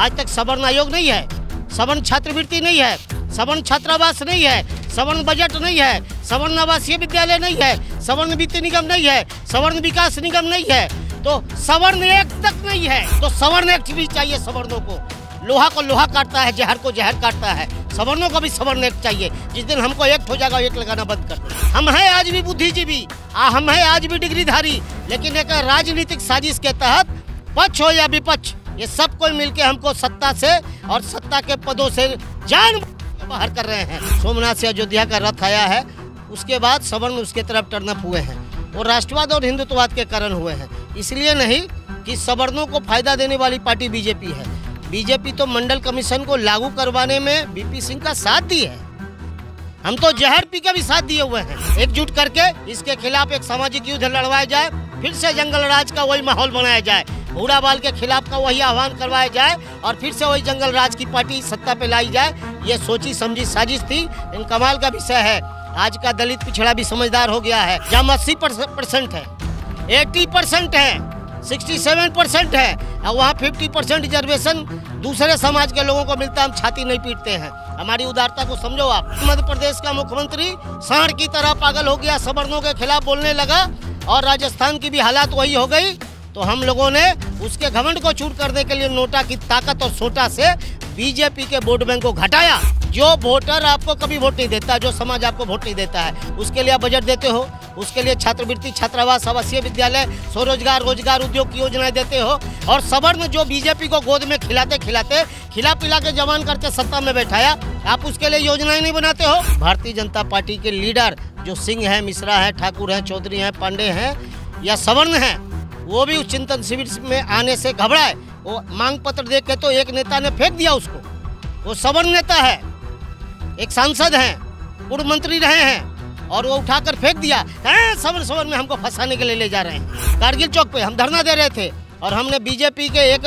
आज तक सवर्ण आयोग नहीं है सवर्ण छात्रवृत्ति नहीं है सवर्ण छात्रावास नहीं है सवर्ण बजट नहीं है सवर्ण आवासीय विद्यालय नहीं है सवर्ण वित्त निगम नहीं है सवर्ण विकास निगम नहीं है तो सवर्ण एक तक नहीं है तो सवर्ण एक्ट भी चाहिए सवर्णों को लोहा को लोहा काटता है जहर को जहर काटता है सवर्णों को भी सवर्ण एक्ट चाहिए जिस दिन हमको एक्ट हो जाएगा एक लगाना बंद कर हम हैं आज भी बुद्धिजीवी हम हैं आज भी डिग्रीधारी लेकिन एक राजनीतिक साजिश के तहत पक्ष हो या विपक्ष ये सब कोई मिलके हमको सत्ता से और सत्ता के पदों से जान बाहर कर रहे हैं सोमनाथ से अयोध्या का रथ आया है उसके बाद सवर्ण उसके तरफ टर्नअप हुए हैं वो राष्ट्रवाद और हिंदुत्ववाद के कारण हुए हैं इसलिए नहीं कि सवर्णों को फायदा देने वाली पार्टी बीजेपी है बीजेपी तो मंडल कमीशन को लागू करवाने में बीपी सिंह का साथ दी है हम तो जहर पी के भी साथ दिए हुए हैं एकजुट करके इसके खिलाफ एक सामाजिक युद्ध लड़वाया जाए फिर से जंगल राज का वही माहौल बनाया जाए भूरा बाल के खिलाफ का वही आह्वान करवाया जाए और फिर से वही जंगल राज की पार्टी सत्ता पे लाई जाए ये सोची समझी साजिश थी इन कमाल का विषय है आज का दलित पिछड़ा भी समझदार हो गया है जम अस्सी परसेंट है एट्टी परसेंट है सिक्सटी सेवन परसेंट है और वहाँ फिफ्टी परसेंट रिजर्वेशन दूसरे समाज के लोगों को मिलता हम छाती नहीं पीटते हैं हमारी उदारता को समझो आप मध्य प्रदेश का मुख्यमंत्री साढ़ की तरह पागल हो गया सवर्णों के खिलाफ बोलने लगा और राजस्थान की भी हालात वही हो गई तो हम लोगों ने उसके घमंड को छूट करने के लिए नोटा की ताकत और सोटा से बीजेपी के वोट बैंक को घटाया जो वोटर आपको कभी वोट नहीं देता जो समाज आपको वोट नहीं देता है उसके लिए आप बजट देते हो उसके लिए छात्रवृत्ति छात्रावास आवासीय विद्यालय स्वरोजगार रोजगार उद्योग की योजनाएं देते हो और सवर्ण जो बीजेपी को गोद में खिलाते खिलाते खिला पिला के जवान करके सत्ता में बैठाया आप उसके लिए योजनाएं नहीं बनाते हो भारतीय जनता पार्टी के लीडर जो सिंह है मिश्रा है ठाकुर है चौधरी हैं पांडे हैं या सवर्ण हैं वो भी उस चिंतन शिविर में आने से घबराए वो मांग पत्र देख के तो एक नेता ने फेंक दिया उसको वो सवर्ण नेता है एक सांसद हैं पूर्व मंत्री रहे हैं और वो उठाकर फेंक दिया है सवर सवर में हमको फंसाने के लिए ले जा रहे हैं कारगिल चौक पे हम धरना दे रहे थे और हमने बीजेपी के एक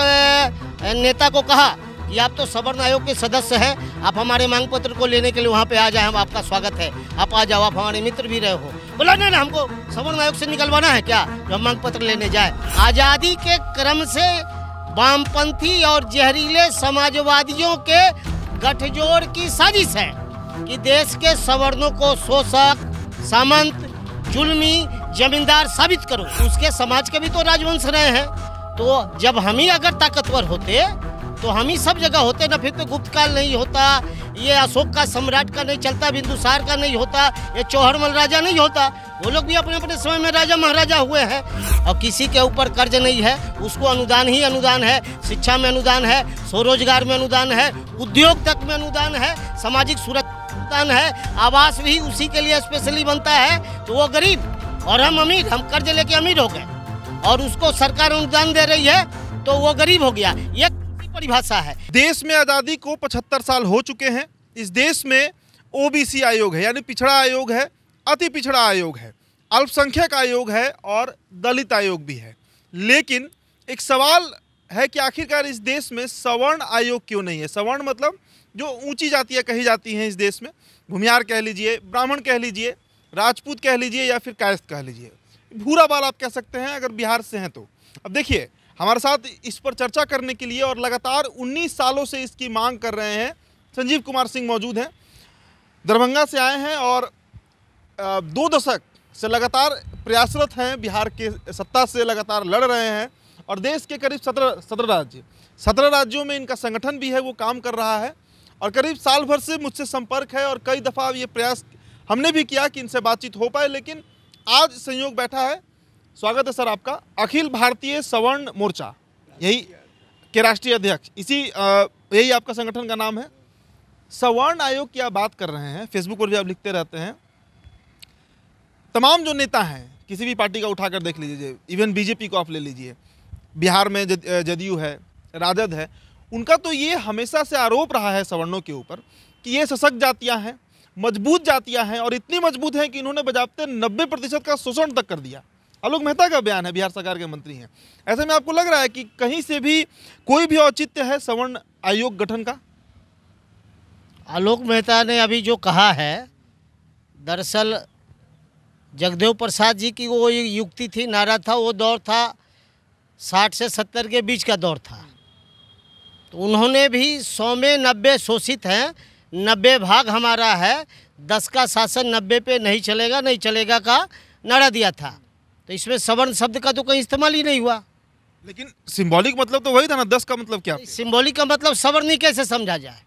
नेता को कहा या आप तो सवर्ण आयोग के सदस्य हैं आप हमारे मांग पत्र को लेने के लिए वहाँ पे आ जाए हम आपका स्वागत है आप आ जाओ आप हमारे मित्र भी रहे हो बोला नहीं ना हमको सवर्ण आयोग से निकलवाना है क्या जो मांग पत्र लेने जाए आज़ादी के क्रम से वामपंथी और जहरीले समाजवादियों के गठजोड़ की साजिश है कि देश के सवर्णों को शोषक सामंत जुल्मी जमींदार साबित करो उसके समाज के भी तो राजवंश रहे हैं तो जब हम ही अगर ताकतवर होते तो हम ही सब जगह होते ना फिर तो गुप्तकाल नहीं होता ये अशोक का सम्राट का नहीं चलता बिंदुसार का नहीं होता ये चौहरमल राजा नहीं होता वो लोग भी अपने अपने समय में राजा महाराजा हुए हैं और किसी के ऊपर कर्ज नहीं है उसको अनुदान ही अनुदान है शिक्षा में अनुदान है स्वरोजगार में अनुदान है उद्योग तक में अनुदान है सामाजिक सुरक्षा है आवास भी उसी के लिए स्पेशली बनता है तो वो गरीब और हम अमीर हम कर्ज लेके अमीर हो गए और उसको सरकार अनुदान दे रही है तो वो गरीब हो गया एक परिभाषा है देश में आज़ादी को पचहत्तर साल हो चुके हैं इस देश में ओबीसी आयोग है यानी पिछड़ा आयोग है अति पिछड़ा आयोग है अल्पसंख्यक आयोग है और दलित आयोग भी है लेकिन एक सवाल है कि आखिरकार इस देश में सवर्ण आयोग क्यों नहीं है सवर्ण मतलब जो ऊंची जातियाँ कही जाती हैं इस देश में भूमियार कह लीजिए ब्राह्मण कह लीजिए राजपूत कह लीजिए या फिर कायस्थ कह लीजिए भूरा बाल आप कह सकते हैं अगर बिहार से हैं तो अब देखिए हमारे साथ इस पर चर्चा करने के लिए और लगातार 19 सालों से इसकी मांग कर रहे हैं संजीव कुमार सिंह मौजूद हैं दरभंगा से आए हैं और दो दशक से लगातार प्रयासरत हैं बिहार के सत्ता से लगातार लड़ रहे हैं और देश के करीब सत्रह सत्रह राज्य सत्रह राज्यों में इनका संगठन भी है वो काम कर रहा है और करीब साल भर से मुझसे संपर्क है और कई दफ़ा ये प्रयास हमने भी किया कि इनसे बातचीत हो पाए लेकिन आज संयोग बैठा है स्वागत है सर आपका अखिल भारतीय सवर्ण मोर्चा यही के राष्ट्रीय अध्यक्ष इसी यही आपका संगठन का नाम है सवर्ण आयोग की आप बात कर रहे हैं फेसबुक पर भी आप लिखते रहते हैं तमाम जो नेता हैं किसी भी पार्टी का उठाकर देख लीजिए इवन बीजेपी को आप ले लीजिए बिहार में जदयू है राजद है उनका तो ये हमेशा से आरोप रहा है सवर्णों के ऊपर कि ये सशक्त जातियां हैं मजबूत जातियां हैं और इतनी मजबूत हैं कि इन्होंने बजाबते 90 प्रतिशत का शोषण तक कर दिया आलोक मेहता का बयान है बिहार सरकार के मंत्री हैं ऐसे में आपको लग रहा है कि कहीं से भी कोई भी औचित्य है सवर्ण आयोग गठन का आलोक मेहता ने अभी जो कहा है दरअसल जगदेव प्रसाद जी की वो युक्ति थी नारा था वो दौर था साठ से सत्तर के बीच का दौर था तो उन्होंने भी सौ में नब्बे शोषित हैं नब्बे भाग हमारा है दस का शासन नब्बे पे नहीं चलेगा नहीं चलेगा का नारा दिया था तो इसमें सवर्ण शब्द का तो कहीं इस्तेमाल ही नहीं हुआ लेकिन सिंबॉलिक मतलब तो वही था ना दस का मतलब क्या सिंबॉलिक का मतलब सवर्ण ही कैसे समझा जाए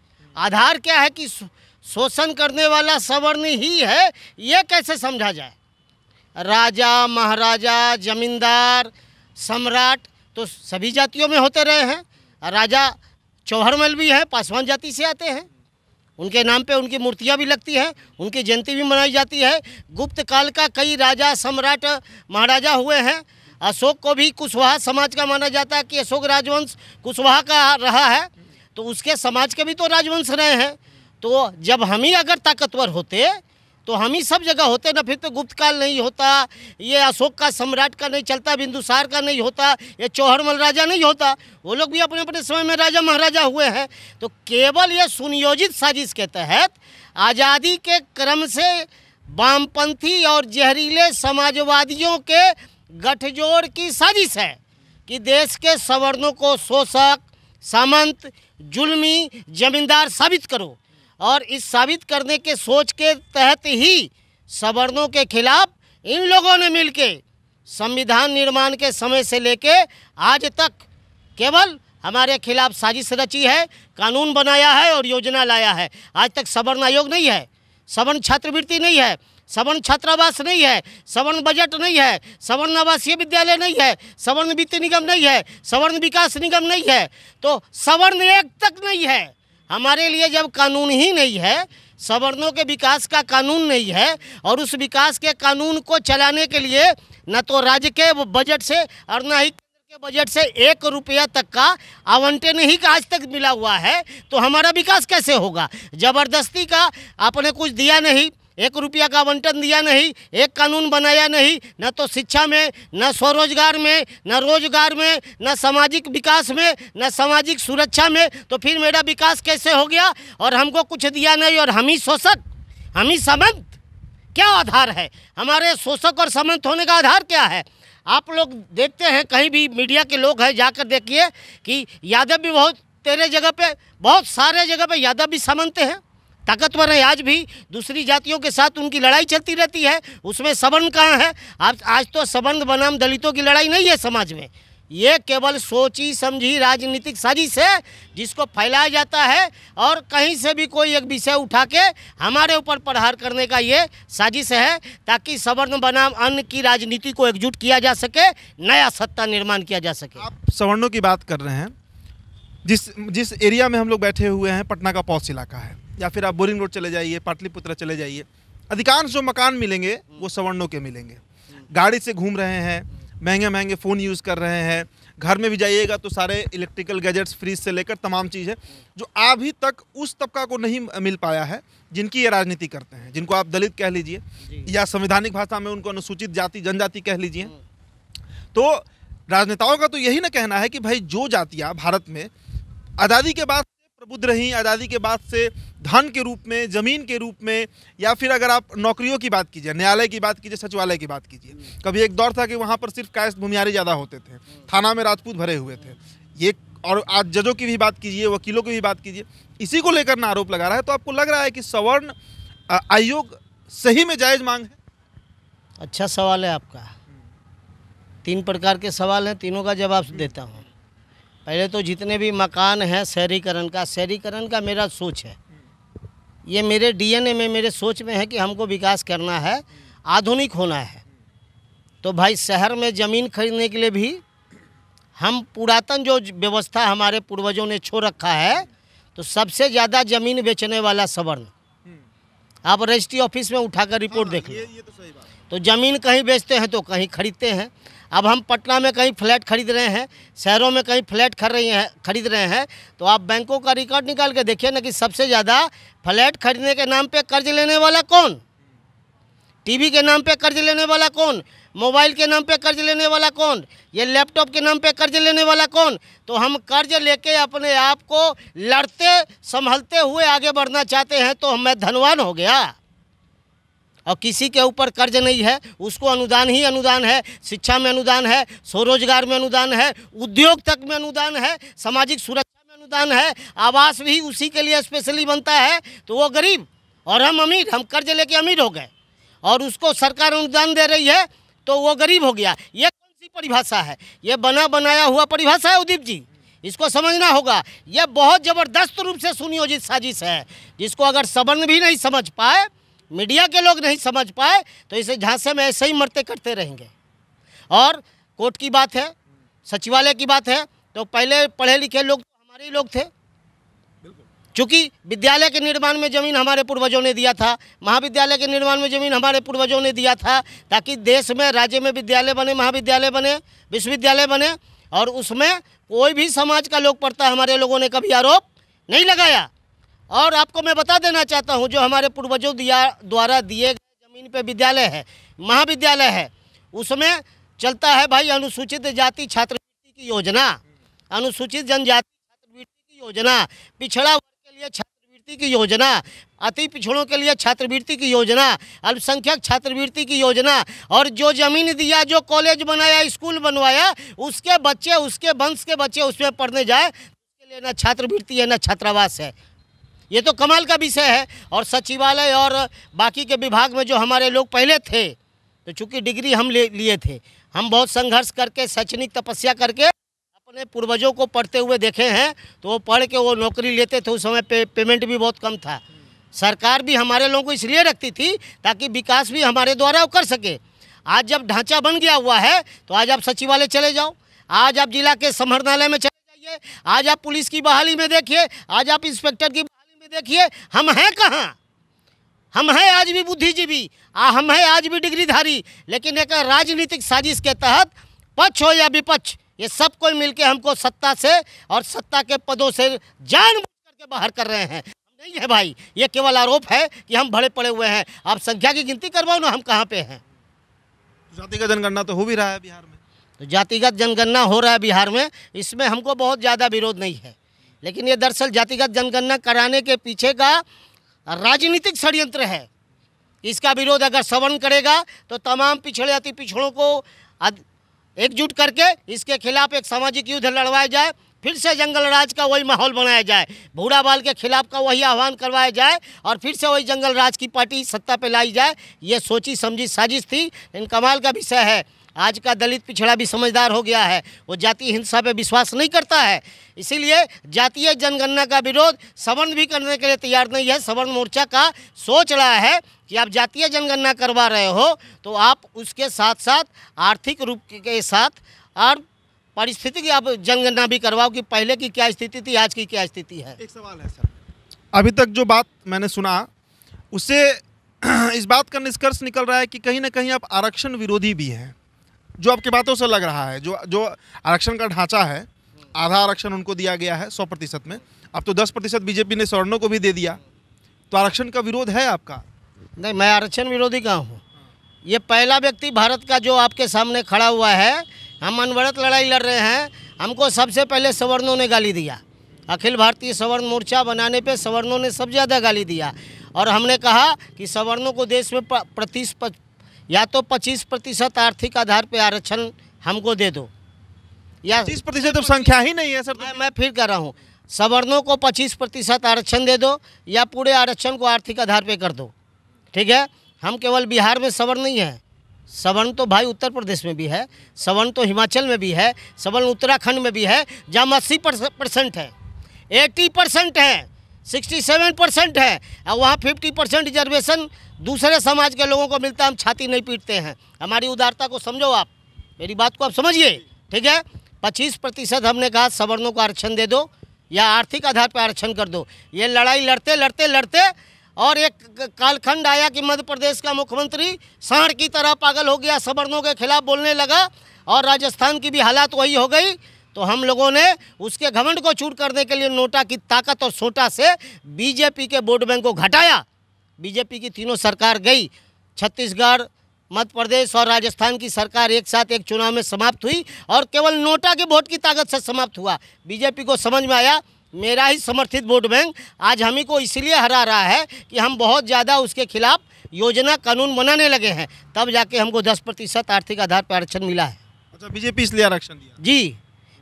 आधार क्या है कि शोषण करने वाला सवर्ण ही है ये कैसे समझा जाए राजा महाराजा जमींदार सम्राट तो सभी जातियों में होते रहे हैं राजा चौहरमल भी है पासवान जाति से आते हैं उनके नाम पे उनकी मूर्तियाँ भी लगती हैं उनकी जयंती भी मनाई जाती है गुप्त काल का कई राजा सम्राट महाराजा हुए हैं अशोक को भी कुशवाहा समाज का माना जाता है कि अशोक राजवंश कुशवाहा का रहा है तो उसके समाज के भी तो राजवंश रहे हैं तो जब हम ही अगर ताकतवर होते तो हम ही सब जगह होते ना फिर तो गुप्त काल नहीं होता ये अशोक का सम्राट का नहीं चलता बिंदुसार का नहीं होता ये चौहरमल राजा नहीं होता वो लोग भी अपने अपने समय में राजा महाराजा हुए हैं तो केवल ये सुनियोजित साजिश के तहत आज़ादी के क्रम से वामपंथी और जहरीले समाजवादियों के गठजोड़ की साजिश है कि देश के सवर्णों को शोषक सामंत जुल्मी जमींदार साबित करो और इस साबित करने के सोच के तहत ही सवर्णों के खिलाफ इन लोगों ने मिलके संविधान निर्माण के समय से लेके आज तक केवल हमारे खिलाफ साजिश रची है कानून बनाया है और योजना लाया है आज तक सवर्ण आयोग नहीं है सवर्ण छात्रवृत्ति नहीं है सवर्ण छात्रावास नहीं है सवर्ण बजट नहीं है सवर्ण आवासीय विद्यालय नहीं है सवर्ण वित्त निगम नहीं है सवर्ण विकास निगम नहीं है तो सवर्ण एक तक नहीं है हमारे लिए जब कानून ही नहीं है सवर्णों के विकास का कानून नहीं है और उस विकास के कानून को चलाने के लिए न तो राज्य के बजट से और न ही के बजट से एक रुपया तक का आवंटन ही का आज तक मिला हुआ है तो हमारा विकास कैसे होगा ज़बरदस्ती का आपने कुछ दिया नहीं एक रुपया का आवंटन दिया नहीं एक कानून बनाया नहीं न तो शिक्षा में न स्वरोजगार में न रोजगार में न सामाजिक विकास में न सामाजिक सुरक्षा में तो फिर मेरा विकास कैसे हो गया और हमको कुछ दिया नहीं और हम ही शोषक हम ही समंत क्या आधार है हमारे शोषक और समंत होने का आधार क्या है आप लोग देखते हैं कहीं भी मीडिया के लोग हैं जाकर देखिए कि यादव भी बहुत तेरे जगह पे बहुत सारे जगह पे यादव भी समंत हैं ताकतवर हैं आज भी दूसरी जातियों के साथ उनकी लड़ाई चलती रहती है उसमें संबंध कहाँ है आप आज तो संबंध बनाम दलितों की लड़ाई नहीं है समाज में ये केवल सोची समझी राजनीतिक साजिश है जिसको फैलाया जाता है और कहीं से भी कोई एक विषय उठा के हमारे ऊपर प्रहार करने का ये साजिश है ताकि सवर्ण बनाम अन्न की राजनीति को एकजुट किया जा सके नया सत्ता निर्माण किया जा सके आप सवर्णों की बात कर रहे हैं जिस जिस एरिया में हम लोग बैठे हुए हैं पटना का पौष इलाका है या फिर आप बोरिंग रोड चले जाइए पाटलिपुत्र चले जाइए अधिकांश जो मकान मिलेंगे वो सवर्णों के मिलेंगे गाड़ी से घूम रहे हैं महंगे महंगे फ़ोन यूज़ कर रहे हैं घर में भी जाइएगा तो सारे इलेक्ट्रिकल गैजेट्स फ्रिज से लेकर तमाम चीज़ है जो अभी तक उस तबका को नहीं मिल पाया है जिनकी ये राजनीति करते हैं जिनको आप दलित कह लीजिए या संवैधानिक भाषा में उनको अनुसूचित जाति जनजाति कह लीजिए तो राजनेताओं का तो यही ना कहना है कि भाई जो जातियाँ भारत में आज़ादी के बाद प्रबुद्ध रहीं आज़ादी के बाद से धन के रूप में ज़मीन के रूप में या फिर अगर आप नौकरियों की बात कीजिए न्यायालय की बात कीजिए सचिवालय की बात कीजिए कभी एक दौर था कि वहाँ पर सिर्फ कायस्थ भूमियारी ज़्यादा होते थे थाना में राजपूत भरे हुए थे ये और आज जजों की भी बात कीजिए वकीलों की भी बात कीजिए इसी को लेकर ना आरोप लगा रहा है तो आपको लग रहा है कि सवर्ण आयोग सही में जायज़ मांग है अच्छा सवाल है आपका तीन प्रकार के सवाल हैं तीनों का जवाब देता हूँ पहले तो जितने भी मकान हैं शहरीकरण का शहरीकरण का मेरा सोच है ये मेरे डीएनए में मेरे सोच में है कि हमको विकास करना है आधुनिक होना है तो भाई शहर में ज़मीन खरीदने के लिए भी हम पुरातन जो व्यवस्था हमारे पूर्वजों ने छोड़ रखा है तो सबसे ज़्यादा ज़मीन बेचने वाला सवर्ण आप रजिस्ट्री ऑफिस में उठाकर रिपोर्ट हाँ, देख लो ये, ये तो, तो ज़मीन कहीं बेचते हैं तो कहीं खरीदते हैं अब हम पटना में कहीं फ्लैट खरीद रहे हैं शहरों में कहीं फ्लैट खर रही हैं खरीद रहे हैं तो आप बैंकों का रिकॉर्ड निकाल के देखिए ना कि सबसे ज़्यादा फ्लैट खरीदने के नाम पे कर्ज लेने वाला कौन टीवी के नाम पे कर्ज लेने वाला कौन मोबाइल के नाम पे कर्ज लेने वाला कौन ये लैपटॉप के नाम पे कर्ज लेने वाला कौन तो हम कर्ज लेके अपने आप को लड़ते संभलते हुए आगे बढ़ना चाहते हैं तो मैं धनवान हो गया और किसी के ऊपर कर्ज नहीं है उसको अनुदान ही अनुदान है शिक्षा में अनुदान है स्वरोजगार में अनुदान है उद्योग तक में अनुदान है सामाजिक सुरक्षा में अनुदान है आवास भी उसी के लिए स्पेशली बनता है तो वो गरीब और हम अमीर हम कर्ज लेके अमीर हो गए और उसको सरकार अनुदान दे रही है तो वो गरीब हो गया ये कौन सी परिभाषा है ये बना बनाया हुआ परिभाषा है उदीप जी इसको समझना होगा यह बहुत ज़बरदस्त रूप से सुनियोजित साजिश है जिसको अगर सबन भी नहीं समझ पाए मीडिया के लोग नहीं समझ पाए तो इसे झांसे में ऐसे ही मरते करते रहेंगे और कोर्ट की बात है सचिवालय की बात है तो पहले पढ़े लिखे लोग तो हमारे ही लोग थे चूँकि विद्यालय के निर्माण में ज़मीन हमारे पूर्वजों ने दिया था महाविद्यालय के निर्माण में ज़मीन हमारे पूर्वजों ने दिया था ताकि देश में राज्य में विद्यालय बने महाविद्यालय बने विश्वविद्यालय बने और उसमें कोई भी समाज का लोग पढ़ता हमारे लोगों ने कभी आरोप नहीं लगाया और आपको मैं बता देना चाहता हूँ जो हमारे पूर्वजों दिया द्वारा दिए गए जमीन पे विद्यालय है महाविद्यालय है उसमें चलता है भाई अनुसूचित जाति छात्रवृत्ति की योजना अनुसूचित जनजाति छात्रवृत्ति की योजना पिछड़ा वर्ग के लिए छात्रवृत्ति की योजना अति पिछड़ों के लिए छात्रवृत्ति की योजना अल्पसंख्यक छात्रवृत्ति की योजना और जो जमीन दिया जो कॉलेज बनाया स्कूल बनवाया उसके बच्चे उसके वंश के बच्चे उसमें पढ़ने जाए तो उसके लिए ना छात्रवृत्ति है ना छात्रावास है ये तो कमाल का विषय है और सचिवालय और बाकी के विभाग में जो हमारे लोग पहले थे तो चूंकि डिग्री हम ले लिए थे हम बहुत संघर्ष करके शैक्षणिक तपस्या करके अपने पूर्वजों को पढ़ते हुए देखे हैं तो वो पढ़ के वो नौकरी लेते थे उस समय पे, पेमेंट भी बहुत कम था सरकार भी हमारे लोगों को इसलिए रखती थी ताकि विकास भी हमारे द्वारा कर सके आज जब ढांचा बन गया हुआ है तो आज आप सचिवालय चले जाओ आज आप जिला के समरणालय में चले जाइए आज आप पुलिस की बहाली में देखिए आज आप इंस्पेक्टर की देखिए हम हैं कहाँ हम हैं आज भी बुद्धिजीवी आ हम हैं आज भी डिग्रीधारी लेकिन एक राजनीतिक साजिश के तहत पक्ष हो या विपक्ष ये सब कोई मिलके हमको सत्ता से और सत्ता के पदों से जान करके बाहर कर रहे हैं नहीं है भाई ये केवल आरोप है कि हम भड़े पड़े हुए हैं आप संख्या की गिनती करवाओ ना हम कहाँ पे हैं जातिगत जनगणना तो हो भी रहा है बिहार में तो जातिगत जनगणना हो रहा है बिहार में इसमें हमको बहुत ज़्यादा विरोध नहीं है लेकिन ये दरअसल जातिगत जनगणना कराने के पीछे का राजनीतिक षड्यंत्र है इसका विरोध अगर सवर्ण करेगा तो तमाम पिछड़े अति पिछड़ों को एकजुट करके इसके खिलाफ एक सामाजिक युद्ध लड़वाया जाए फिर से जंगल राज का वही माहौल बनाया जाए भूरा बाल के खिलाफ का वही आह्वान करवाया जाए और फिर से वही जंगल राज की पार्टी सत्ता पे लाई जाए ये सोची समझी साजिश थी इन कमाल का विषय है आज का दलित पिछड़ा भी समझदार हो गया है वो जाति हिंसा पे विश्वास नहीं करता है इसीलिए जातीय जनगणना का विरोध सवर्ण भी करने के लिए तैयार नहीं है सवर्ण मोर्चा का सोच रहा है कि आप जातीय जनगणना करवा रहे हो तो आप उसके साथ साथ आर्थिक रूप के साथ और परिस्थिति की आप जनगणना भी करवाओ कि पहले की क्या स्थिति थी आज की क्या स्थिति है एक सवाल है सर अभी तक जो बात मैंने सुना उससे इस बात का निष्कर्ष निकल रहा है कि कहीं ना कहीं आप आरक्षण विरोधी भी हैं जो आपकी बातों से लग रहा है जो जो आरक्षण का ढांचा है आधा आरक्षण उनको दिया गया है सौ प्रतिशत में अब तो दस प्रतिशत बीजेपी ने स्वर्णों को भी दे दिया तो आरक्षण का विरोध है आपका नहीं मैं आरक्षण विरोधी कहाँ हूँ ये पहला व्यक्ति भारत का जो आपके सामने खड़ा हुआ है हम अनवरत लड़ाई लड़ रहे हैं हमको सबसे पहले सवर्णों ने गाली दिया अखिल भारतीय सवर्ण मोर्चा बनाने पे सवर्णों ने सब ज़्यादा गाली दिया और हमने कहा कि सवर्णों को देश में प्रतिश या तो 25 प्रतिशत आर्थिक आधार पर आरक्षण हमको दे दो या पच्चीस प्रतिशत तो संख्या ही नहीं है सर तो मैं, मैं फिर कह रहा हूँ सवर्णों को 25 प्रतिशत आरक्षण दे दो या पूरे आरक्षण को आर्थिक आधार पर कर दो ठीक है हम केवल बिहार में सवर्ण नहीं है सवर्ण तो भाई उत्तर प्रदेश में भी है सवर्ण तो हिमाचल में भी है सवर्ण उत्तराखंड में भी है जहाँ अस्सी परसेंट है एटी परसेंट है 67 परसेंट है और वहाँ 50 परसेंट रिजर्वेशन दूसरे समाज के लोगों को मिलता है हम छाती नहीं पीटते हैं हमारी उदारता को समझो आप मेरी बात को आप समझिए ठीक है पच्चीस प्रतिशत हमने कहा सवर्णों को आरक्षण दे दो या आर्थिक आधार पर आरक्षण कर दो ये लड़ाई लड़ते लड़ते लड़ते और एक कालखंड आया कि मध्य प्रदेश का मुख्यमंत्री साढ़ की तरह पागल हो गया सवर्णों के खिलाफ बोलने लगा और राजस्थान की भी हालात वही हो गई तो हम लोगों ने उसके घमंड को चूर करने के लिए नोटा की ताकत और सोटा से बीजेपी के वोट बैंक को घटाया बीजेपी की तीनों सरकार गई छत्तीसगढ़ मध्य प्रदेश और राजस्थान की सरकार एक साथ एक चुनाव में समाप्त हुई और केवल नोटा के वोट की ताकत से समाप्त हुआ बीजेपी को समझ में आया मेरा ही समर्थित वोट बैंक आज हम ही को इसलिए हरा रहा है कि हम बहुत ज़्यादा उसके खिलाफ योजना कानून बनाने लगे हैं तब जाके हमको दस प्रतिशत आर्थिक आधार पर आरक्षण मिला है अच्छा बीजेपी इसलिए आरक्षण दिया जी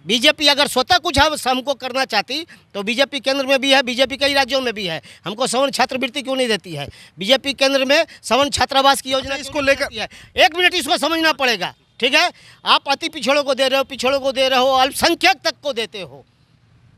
बीजेपी अगर स्वतः कुछ हम हमको करना चाहती तो बीजेपी केंद्र में भी है बीजेपी कई राज्यों में भी है हमको सवर्ण छात्रवृत्ति क्यों नहीं देती है बीजेपी केंद्र में सवर्ण छात्रावास की योजना अच्छा, इसको लेकर एक मिनट इसको समझना पड़ेगा ठीक है आप अति पिछड़ों को दे रहे हो पिछड़ों को दे रहे हो अल्पसंख्यक तक को देते हो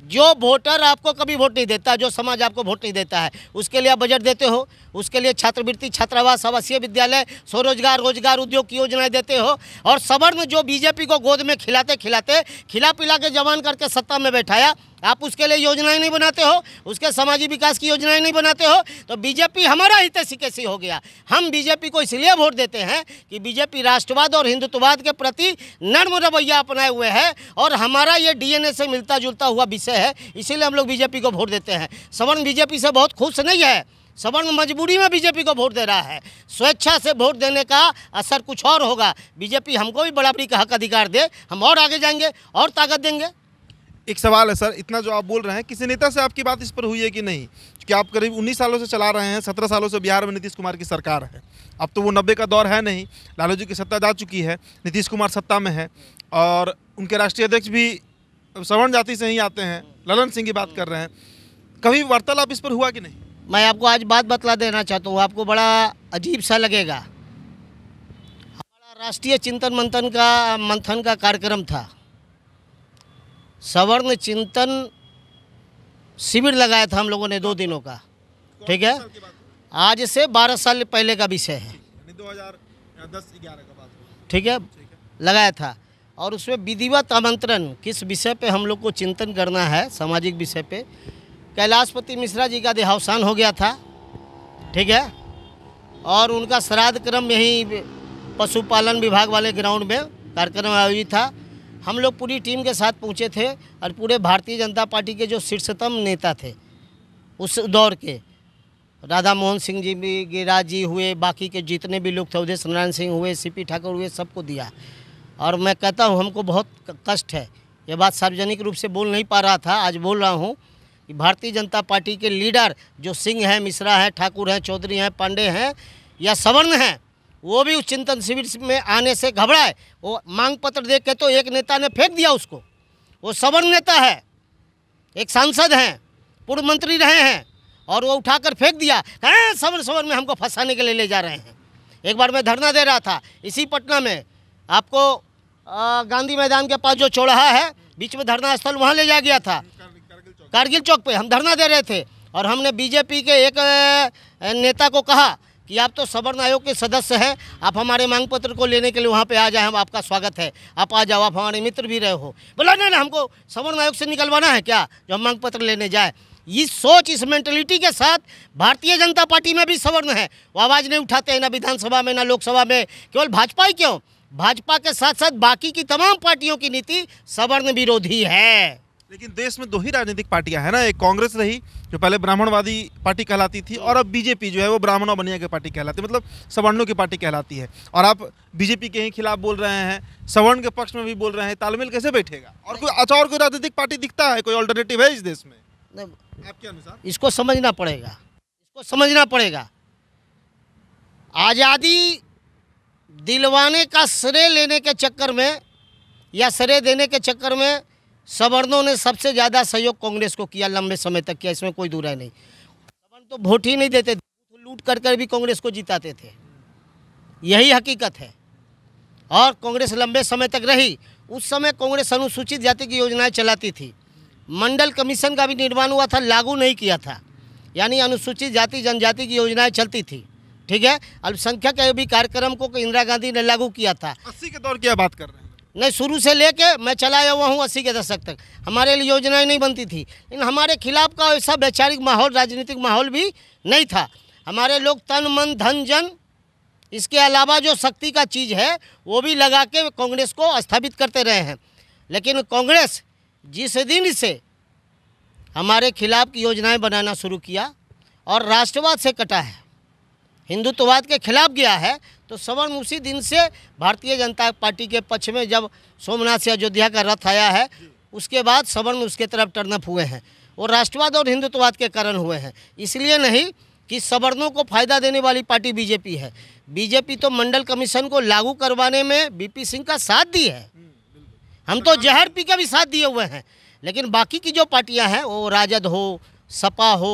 जो वोटर आपको कभी वोट नहीं देता जो समाज आपको वोट नहीं देता है उसके लिए आप बजट देते हो उसके लिए छात्रवृत्ति छात्रावास आवासीय विद्यालय स्वरोजगार रोजगार उद्योग की योजनाएं देते हो और सवर्ण जो बीजेपी को गोद में खिलाते खिलाते खिला पिला के जवान करके सत्ता में बैठाया आप उसके लिए योजनाएं नहीं बनाते हो उसके सामाजिक विकास की योजनाएं नहीं बनाते हो तो बीजेपी हमारा हित कैसी हो गया हम बीजेपी को इसलिए वोट देते हैं कि बीजेपी राष्ट्रवाद और हिंदुत्ववाद के प्रति नर्म रवैया अपनाए हुए है और हमारा ये डीएनए से मिलता जुलता हुआ विषय है इसीलिए हम लोग बीजेपी को वोट देते हैं सवर्ण बीजेपी से बहुत खुश नहीं है सवर्ण मजबूरी में बीजेपी को वोट दे रहा है स्वेच्छा से वोट देने का असर कुछ और होगा बीजेपी हमको भी बड़ा बड़ी का हक अधिकार दे हम और आगे जाएंगे और ताकत देंगे एक सवाल है सर इतना जो आप बोल रहे हैं किसी नेता से आपकी बात इस पर हुई है कि नहीं क्योंकि आप करीब उन्नीस सालों से चला रहे हैं सत्रह सालों से बिहार में नीतीश कुमार की सरकार है अब तो वो नब्बे का दौर है नहीं लालू जी की सत्ता जा चुकी है नीतीश कुमार सत्ता में है और उनके राष्ट्रीय अध्यक्ष भी सवर्ण जाति से ही आते हैं ललन सिंह की बात कर रहे हैं कभी वार्तालाप इस पर हुआ कि नहीं मैं आपको आज बात बतला देना चाहता हूँ आपको बड़ा अजीब सा लगेगा हमारा राष्ट्रीय चिंतन मंथन का मंथन का कार्यक्रम था सवर्ण चिंतन शिविर लगाया था हम लोगों ने दो दिनों का ठीक है आज से बारह साल पहले का विषय है दो हजार ठीक है लगाया था और उसमें विधिवत आमंत्रण किस विषय पे हम लोग को चिंतन करना है सामाजिक विषय पे कैलाशपति मिश्रा जी का देहावसान हो गया था ठीक है और उनका श्राद्ध क्रम यही पशुपालन विभाग वाले ग्राउंड में कार्यक्रम आयोजित था हम लोग पूरी टीम के साथ पहुँचे थे और पूरे भारतीय जनता पार्टी के जो शीर्षतम नेता थे उस दौर के राधा मोहन सिंह जी भी गिरिराज जी हुए बाकी के जितने भी लोग थे उदय नारायण सिंह हुए सी पी ठाकुर हुए सबको दिया और मैं कहता हूँ हमको बहुत कष्ट है ये बात सार्वजनिक रूप से बोल नहीं पा रहा था आज बोल रहा हूँ कि भारतीय जनता पार्टी के लीडर जो सिंह हैं मिश्रा हैं ठाकुर हैं चौधरी हैं पांडे हैं या सवर्ण हैं वो भी उस चिंतन शिविर में आने से घबराए वो मांग पत्र दे के तो एक नेता ने फेंक दिया उसको वो सवर्ण नेता है एक सांसद हैं पूर्व मंत्री रहे हैं और वो उठाकर फेंक दिया हैं सवर्ण सवर्ण में हमको फंसाने के लिए ले जा रहे हैं एक बार मैं धरना दे रहा था इसी पटना में आपको गांधी मैदान के पास जो चौराहा है बीच में धरना स्थल वहाँ ले जा गया था कारगिल चौक पे हम धरना दे रहे थे और हमने बीजेपी के एक नेता को कहा कि आप तो सवर्ण आयोग के सदस्य हैं आप हमारे मांग पत्र को लेने के लिए वहाँ पे आ जाए हम आपका स्वागत है आप आ जाओ आप हमारे मित्र भी रहे हो बोला नहीं ना हमको सवर्ण आयोग से निकलवाना है क्या जो हम मांग पत्र लेने जाए इस सोच इस मेंटेलिटी के साथ भारतीय जनता पार्टी में भी सवर्ण है वो आवाज़ नहीं उठाते हैं ना विधानसभा में ना लोकसभा में केवल भाजपा ही क्यों भाजपा के साथ साथ बाकी की तमाम पार्टियों की नीति सवर्ण विरोधी है लेकिन देश में दो ही राजनीतिक पार्टियां हैं ना एक कांग्रेस रही जो पहले ब्राह्मणवादी पार्टी कहलाती थी और अब बीजेपी जो है वो ब्राह्मण और बनिया की पार्टी कहलाती है मतलब सवर्णों की पार्टी कहलाती है और आप बीजेपी के ही खिलाफ बोल रहे हैं सवर्ण के पक्ष में भी बोल रहे हैं तालमेल कैसे बैठेगा और कोई अच्छा और कोई राजनीतिक पार्टी दिखता है कोई ऑल्टरनेटिव है इस देश में आपके अनुसार इसको समझना पड़ेगा इसको समझना पड़ेगा आज़ादी दिलवाने का श्रेय लेने के चक्कर में या श्रेय देने के चक्कर में सवर्णों ने सबसे ज़्यादा सहयोग कांग्रेस को किया लंबे समय तक किया इसमें कोई दूरा नहीं सवर्ण तो वोट ही नहीं देते लूट कर कर भी कांग्रेस को जिताते थे यही हकीकत है और कांग्रेस लंबे समय तक रही उस समय कांग्रेस अनुसूचित जाति की योजनाएं चलाती थी मंडल कमीशन का भी निर्माण हुआ था लागू नहीं किया था यानी अनुसूचित जाति जनजाति की योजनाएं चलती थी ठीक है अल्पसंख्यक भी कार्यक्रम को इंदिरा गांधी ने लागू किया था अस्सी के दौर की बात कर रहे हैं नहीं शुरू से लेके मैं चलाया हुआ हूँ अस्सी के दशक तक हमारे लिए योजनाएं नहीं बनती थी लेकिन हमारे खिलाफ का ऐसा वैचारिक माहौल राजनीतिक माहौल भी नहीं था हमारे लोग तन मन धन जन इसके अलावा जो शक्ति का चीज़ है वो भी लगा के कांग्रेस को स्थापित करते रहे हैं लेकिन कांग्रेस जिस दिन से हमारे खिलाफ की योजनाएं बनाना शुरू किया और राष्ट्रवाद से कटा है हिंदुत्ववाद के खिलाफ गया है तो सवर्ण उसी दिन से भारतीय जनता पार्टी के पक्ष में जब सोमनाथ से अयोध्या का रथ आया है उसके बाद सवर्ण उसके तरफ टर्नअप हुए हैं और राष्ट्रवाद और हिंदुत्ववाद के कारण हुए हैं इसलिए नहीं कि सवर्णों को फायदा देने वाली पार्टी बीजेपी है बीजेपी तो मंडल कमीशन को लागू करवाने में बीपी सिंह का साथ दी है हम तो जहर पी के भी साथ दिए हुए हैं लेकिन बाकी की जो पार्टियां हैं वो राजद हो सपा हो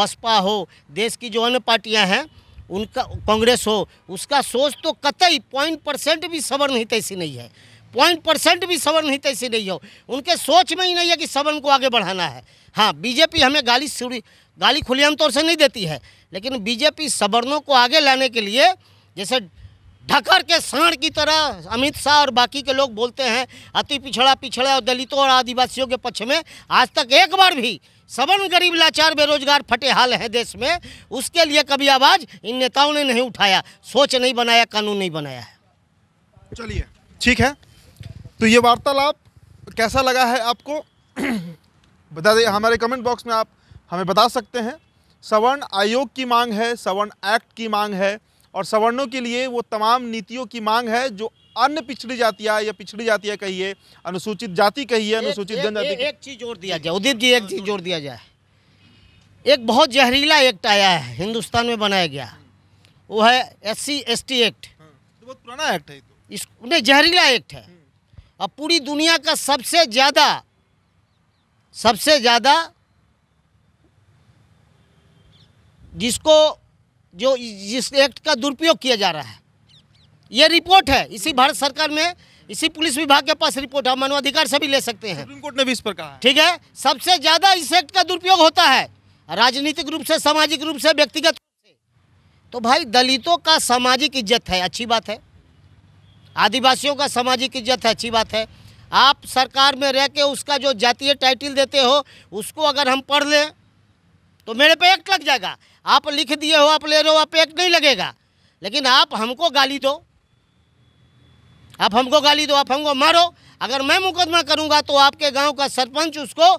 बसपा हो देश की जो अन्य पार्टियां हैं उनका कांग्रेस हो उसका सोच तो कतई पॉइंट परसेंट भी सबर नहीं तैसी नहीं है पॉइंट परसेंट भी सवर्ण हित ऐसे नहीं हो उनके सोच में ही नहीं है कि सवर्ण को आगे बढ़ाना है हाँ बीजेपी हमें गाली सुड़ी गाली खुलेआम तौर से नहीं देती है लेकिन बीजेपी सवर्णों को आगे लाने के लिए जैसे ढकर के साढ़ की तरह अमित शाह और बाकी के लोग बोलते हैं अति पिछड़ा पिछड़ा और दलितों और आदिवासियों के पक्ष में आज तक एक बार भी सबन गरीब लाचार बेरोजगार फटेहाल है देश में उसके लिए कभी आवाज़ इन नेताओं ने नहीं उठाया सोच नहीं बनाया कानून नहीं बनाया है चलिए ठीक है तो ये वार्तालाप कैसा लगा है आपको बता दें हमारे कमेंट बॉक्स में आप हमें बता सकते हैं सवर्ण आयोग की मांग है सवर्ण एक्ट की मांग है और सवर्णों के लिए वो तमाम नीतियों की मांग है जो अन्य पिछड़ी जातियां या पिछड़ी जातियाँ कहिए अनुसूचित जाति कहिए अनुसूचित जनजाति एक, एक चीज़ जोड़ दिया जाए उदित जी एक चीज़ जोड़ दिया जाए एक बहुत जहरीला एक्ट आया है हिंदुस्तान में बनाया गया वो है S C S T act बहुत पुराना एक्ट है तो। इस नहीं जहरीला एक्ट है अब पूरी दुनिया का सबसे ज़्यादा सबसे ज़्यादा जिसको जो जिस एक्ट का दुरुपयोग किया जा रहा है ये रिपोर्ट है इसी भारत सरकार में इसी पुलिस विभाग के पास रिपोर्ट है मानवाधिकार से भी ले सकते हैं सुप्रीम कोर्ट ने भी इस पर कहा ठीक है सबसे ज़्यादा इस एक्ट का दुरुपयोग होता है राजनीतिक रूप से सामाजिक रूप से व्यक्तिगत रूप से तो भाई दलितों का सामाजिक इज्जत है अच्छी बात है आदिवासियों का सामाजिक इज्जत है अच्छी बात है आप सरकार में रह के उसका जो जातीय टाइटल देते हो उसको अगर हम पढ़ लें तो मेरे पे एक्ट लग जाएगा आप लिख दिए हो आप ले रहे हो आप एक्ट नहीं लगेगा लेकिन आप हमको गाली दो आप हमको गाली दो आप हमको मारो अगर मैं मुकदमा करूँगा तो आपके गाँव का सरपंच उसको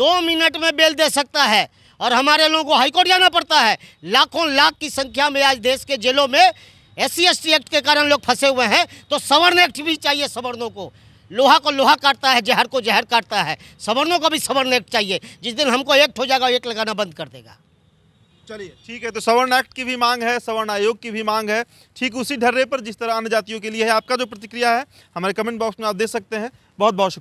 दो मिनट में बेल दे सकता है और हमारे लोगों को हाईकोर्ट जाना पड़ता है लाखों लाख की संख्या में आज देश के जेलों में एस सी एक्ट के कारण लोग फंसे हुए हैं तो सवर्ण एक्ट भी चाहिए सवर्णों को लोहा को लोहा काटता है जहर को जहर काटता है सवर्णों को भी सवर्ण एक्ट चाहिए जिस दिन हमको एक्ट हो जाएगा एक्ट लगाना बंद कर देगा चलिए ठीक है तो सवर्ण एक्ट की भी मांग है सवर्ण आयोग की भी मांग है ठीक उसी ढर्रे पर जिस तरह अन्य जातियों के लिए है आपका जो प्रतिक्रिया है हमारे कमेंट बॉक्स में आप दे सकते हैं बहुत बहुत